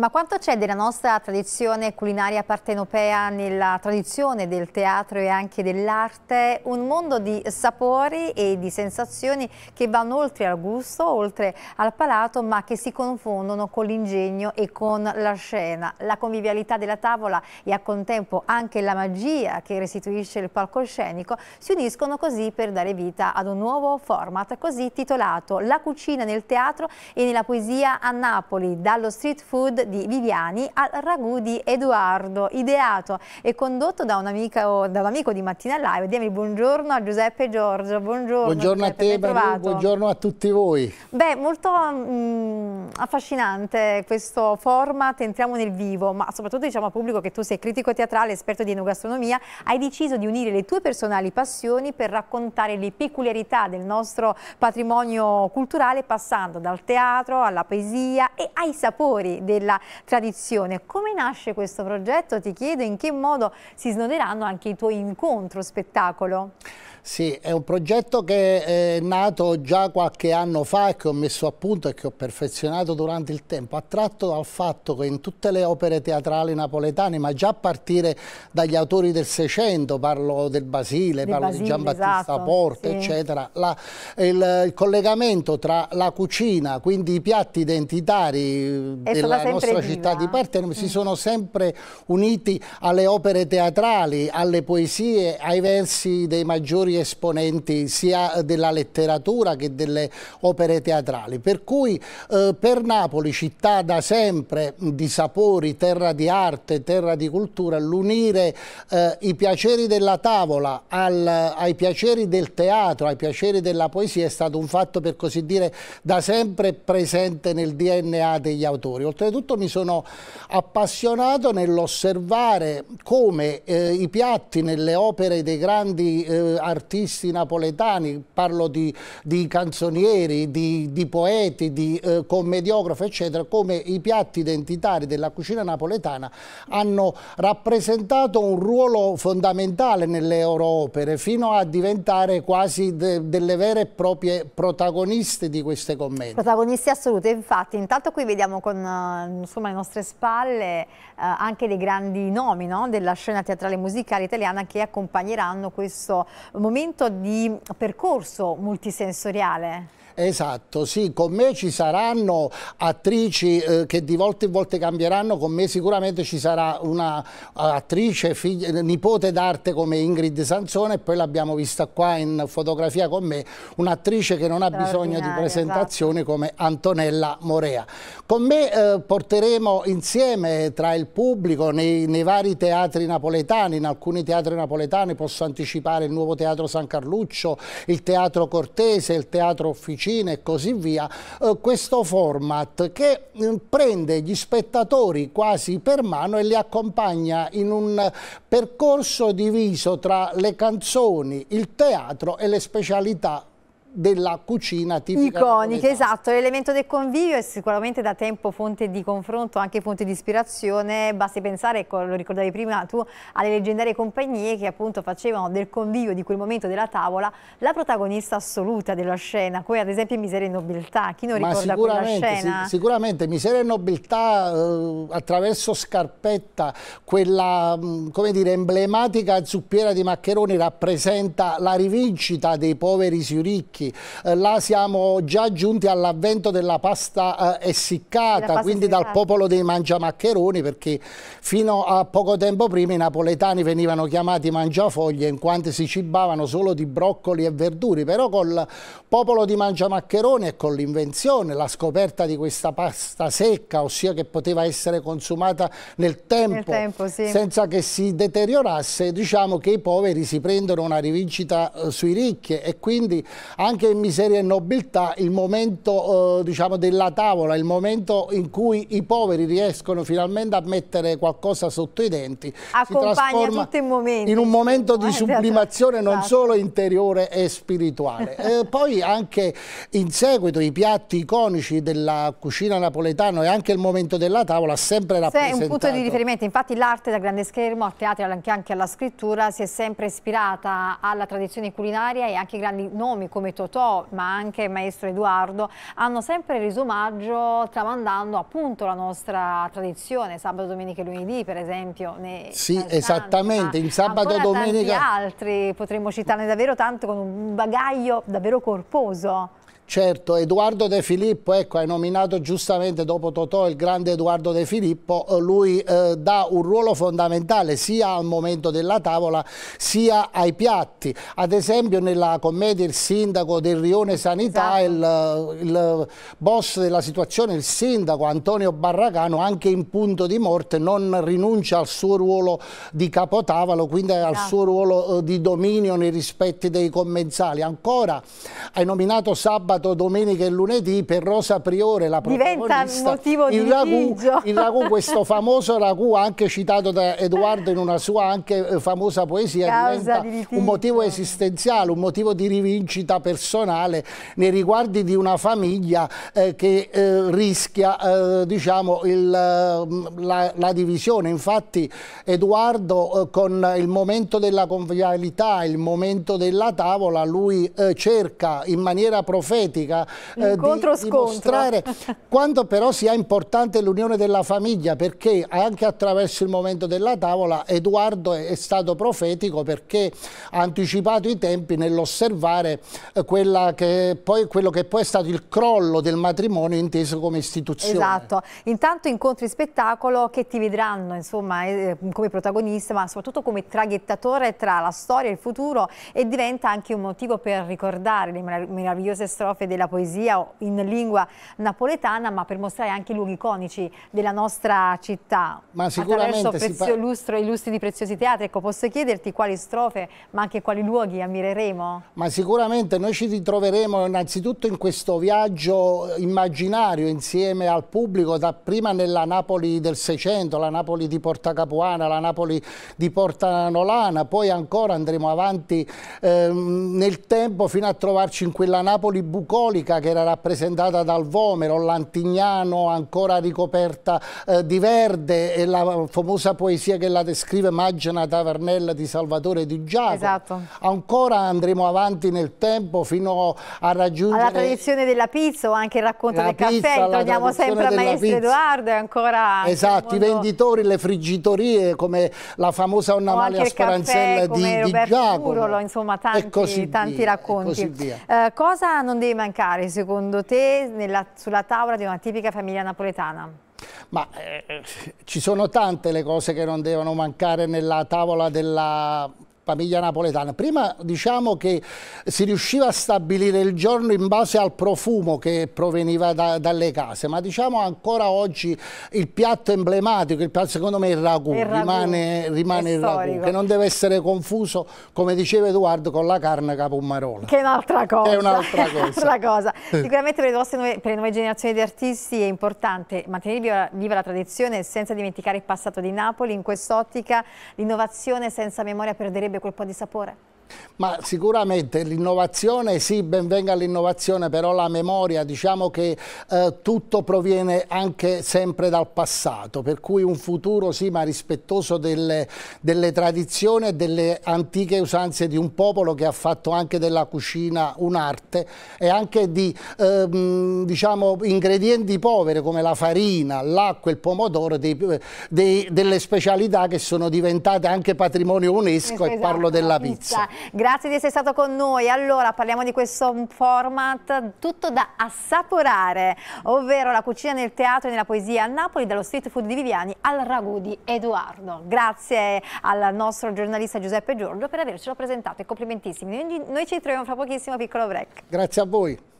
Ma quanto c'è della nostra tradizione culinaria partenopea nella tradizione del teatro e anche dell'arte? Un mondo di sapori e di sensazioni che vanno oltre al gusto, oltre al palato, ma che si confondono con l'ingegno e con la scena. La convivialità della tavola e a contempo anche la magia che restituisce il palcoscenico si uniscono così per dare vita ad un nuovo format così titolato La cucina nel teatro e nella poesia a Napoli, dallo street food di Viviani al ragù di Edoardo, ideato e condotto da un, amico, da un amico di Mattina Live. Diamo il buongiorno a Giuseppe Giorgio, buongiorno. Buongiorno Giuseppe, a te, Manu, buongiorno a tutti voi. Beh, molto mh, mm, affascinante questo format, entriamo nel vivo, ma soprattutto diciamo al pubblico che tu sei critico teatrale, esperto di enogastronomia, hai deciso di unire le tue personali passioni per raccontare le peculiarità del nostro patrimonio culturale passando dal teatro alla poesia e ai sapori della della tradizione. Come nasce questo progetto? Ti chiedo in che modo si snoderanno anche i tuoi incontro spettacolo. Sì, è un progetto che è nato già qualche anno fa e che ho messo a punto e che ho perfezionato durante il tempo, attratto dal fatto che in tutte le opere teatrali napoletane, ma già a partire dagli autori del Seicento, parlo del Basile, De parlo Basile, di Giambattista esatto, Porta, sì. eccetera, la, il, il, collegamento tra la cucina, quindi i piatti identitari eh, della nostra città di Partenope, mm. si sono sempre uniti alle opere teatrali, alle poesie, ai versi dei maggiori maggiori esponenti sia della letteratura che delle opere teatrali. Per cui eh, per Napoli, città da sempre di sapori, terra di arte, terra di cultura, l'unire eh, i piaceri della tavola al, ai piaceri del teatro, ai piaceri della poesia è stato un fatto per così dire da sempre presente nel DNA degli autori. Oltretutto mi sono appassionato nell'osservare come eh, i piatti nelle opere dei grandi eh, artisti artisti napoletani, parlo di, di canzonieri, di, di, poeti, di eh, commediografi, eccetera, come i piatti identitari della cucina napoletana hanno rappresentato un ruolo fondamentale nelle loro opere, fino a diventare quasi de, delle vere e proprie protagoniste di queste commedie. Protagoniste assolute, infatti. Intanto qui vediamo con, eh, insomma, alle nostre spalle eh, anche dei grandi nomi no? della scena teatrale musicale italiana che accompagneranno questo momento momento di percorso multisensoriale. Esatto, sì, con me ci saranno attrici eh, che di volta in volta cambieranno, con me sicuramente ci sarà un'attrice, eh, attrice nipote d'arte come Ingrid Sansone e poi l'abbiamo vista qua in fotografia con me, un'attrice che non ha bisogno di presentazioni esatto. come Antonella Morea. Con me eh, porteremo insieme tra il pubblico nei, nei vari teatri napoletani, in alcuni teatri napoletani posso anticipare il nuovo teatro San Carluccio, il teatro Cortese, il teatro Officina, officine e così via, eh, questo format che mm, prende gli spettatori quasi per mano e li accompagna in un percorso diviso tra le canzoni, il teatro e le specialità della cucina tipica iconica, esatto, l'elemento del convivio è sicuramente da tempo fonte di confronto anche fonte di ispirazione basti pensare, ecco, lo ricordavi prima tu alle leggendarie compagnie che appunto facevano del convivio di quel momento della tavola la protagonista assoluta della scena come ad esempio Miseria e Nobiltà chi non ricorda quella scena? Sic sicuramente Miseria e Nobiltà eh, attraverso Scarpetta quella come dire emblematica zuppiera di maccheroni rappresenta la rivincita dei poveri sui ricchi gnocchi, eh, là siamo già giunti all'avvento della pasta eh, essiccata, pasta quindi essiccata. dal popolo dei mangiamaccheroni perché fino a poco tempo prima i napoletani venivano chiamati mangiafoglie in quanto si cibavano solo di broccoli e verduri, però col popolo di mangiamaccheroni e con l'invenzione, la scoperta di questa pasta secca, ossia che poteva essere consumata nel tempo, nel tempo sì. senza che si deteriorasse, diciamo che i poveri si prendono una rivincita eh, sui ricchi e quindi anche anche in miseria e nobiltà il momento eh, diciamo, della tavola, il momento in cui i poveri riescono finalmente a mettere qualcosa sotto i denti. Accompagna tutti i momenti. In un momento di sublimazione non esatto. solo interiore e spirituale. eh, poi anche in seguito i piatti iconici della cucina napoletana e anche il momento della tavola sempre rappresentato. Sì, è un punto di riferimento, infatti l'arte da grande schermo al teatro e anche alla scrittura si è sempre ispirata alla tradizione culinaria e anche grandi nomi come Totò ma anche Maestro Edoardo hanno sempre reso omaggio tramandando appunto la nostra tradizione, sabato, domenica e lunedì per esempio. sì, tanti, esattamente, in sabato, domenica... altri, potremmo citarne davvero tanto con un bagaglio davvero corposo. Certo, Edoardo De Filippo, ecco, hai nominato giustamente dopo Totò il grande Edoardo De Filippo, eh, lui eh, dà un ruolo fondamentale sia al momento della tavola sia ai piatti. Ad esempio nella commedia Il sindaco del Rione Sanità, esatto. il, eh, il, boss della situazione, il sindaco Antonio Barragano, anche in punto di morte non rinuncia al suo ruolo di capotavalo, quindi esatto. al ah. suo ruolo eh, di dominio nei rispetti dei commensali. Ancora hai nominato sabato sabato, domenica e lunedì per Rosa Priore, la protagonista. Diventa motivo di il ragù, il ragù, questo famoso ragù anche citato da Edoardo in una sua anche eh, famosa poesia, Causa diventa di un motivo esistenziale, un motivo di rivincita personale nei riguardi di una famiglia eh, che eh, rischia eh, diciamo, il, mm, la, la, divisione. Infatti Edoardo eh, con il momento della convivialità, il momento della tavola, lui eh, cerca in maniera profeta etica, eh, di dimostrare quanto però sia importante l'unione della famiglia, perché anche attraverso il momento della tavola Edoardo è, stato profetico perché ha anticipato i tempi nell'osservare eh, che quello che poi è stato il crollo del matrimonio inteso come istituzione. Esatto, intanto incontri spettacolo che ti vedranno insomma eh, come protagonista ma soprattutto come traghettatore tra la storia e il futuro e diventa anche un motivo per ricordare le meravigliose strofe strofe della poesia in lingua napoletana, ma per mostrare anche i luoghi iconici della nostra città. Ma sicuramente Attraverso lustro, illustri di preziosi teatri, ecco, posso chiederti quali strofe, ma anche quali luoghi ammireremo? Ma sicuramente noi ci ritroveremo innanzitutto in questo viaggio immaginario insieme al pubblico, dapprima nella Napoli del Seicento, la Napoli di Porta Capuana, la Napoli di Porta Nolana, poi ancora andremo avanti ehm, nel tempo fino a trovarci in quella Napoli buona bucolica che era rappresentata dal Vomero, l'Antignano ancora ricoperta eh, di verde e la famosa poesia che la descrive Magna Tavernella di Salvatore Di Giacomo. Esatto. Ancora andremo avanti nel tempo fino a raggiungere... Alla tradizione della pizza o anche il racconto la del pizza, caffè, torniamo sempre a Maestro pizza. Edoardo e ancora... Esatto, mondo... i venditori, le friggitorie eh, come la famosa Annamalia Speranzella di, di Giacomo. Curolo, insomma tanti, tanti via, racconti. Eh, cosa non devi deve mancare secondo te nella, sulla tavola di una tipica famiglia napoletana? Ma eh, ci sono tante le cose che non devono mancare nella tavola della famiglia napoletana. Prima diciamo che si riusciva a stabilire il giorno in base al profumo che proveniva da, dalle case, ma diciamo ancora oggi il piatto emblematico, il piatto, secondo me il ragù, il ragù. rimane, rimane il ragù, che non deve essere confuso, come diceva Edoardo, con la carne capumarola. Che è un'altra cosa. È un'altra cosa. cosa. Sicuramente per le, vostre, per le nuove generazioni di artisti è importante mantenere viva, viva la tradizione senza dimenticare il passato di Napoli. In quest'ottica l'innovazione senza memoria perderebbe quel po' di sapore. Ma sicuramente l'innovazione, sì, benvenga l'innovazione, però la memoria, diciamo che eh, tutto proviene anche sempre dal passato, per cui un futuro sì, ma rispettoso delle, delle tradizioni e delle antiche usanze di un popolo che ha fatto anche della cucina un'arte e anche di ehm, diciamo, ingredienti poveri come la farina, l'acqua, il pomodoro, dei, dei, delle specialità che sono diventate anche patrimonio UNESCO esatto, e parlo della esatto, pizza. pizza. Grazie di essere stato con noi. Allora, parliamo di questo format tutto da assaporare, ovvero la cucina nel teatro e nella poesia a Napoli, dallo street food di Viviani al ragù di Edoardo. Grazie al nostro giornalista Giuseppe Giorgio per avercelo presentato e complimentissimi. Noi ci ritroviamo fra pochissimo, piccolo break. Grazie a voi.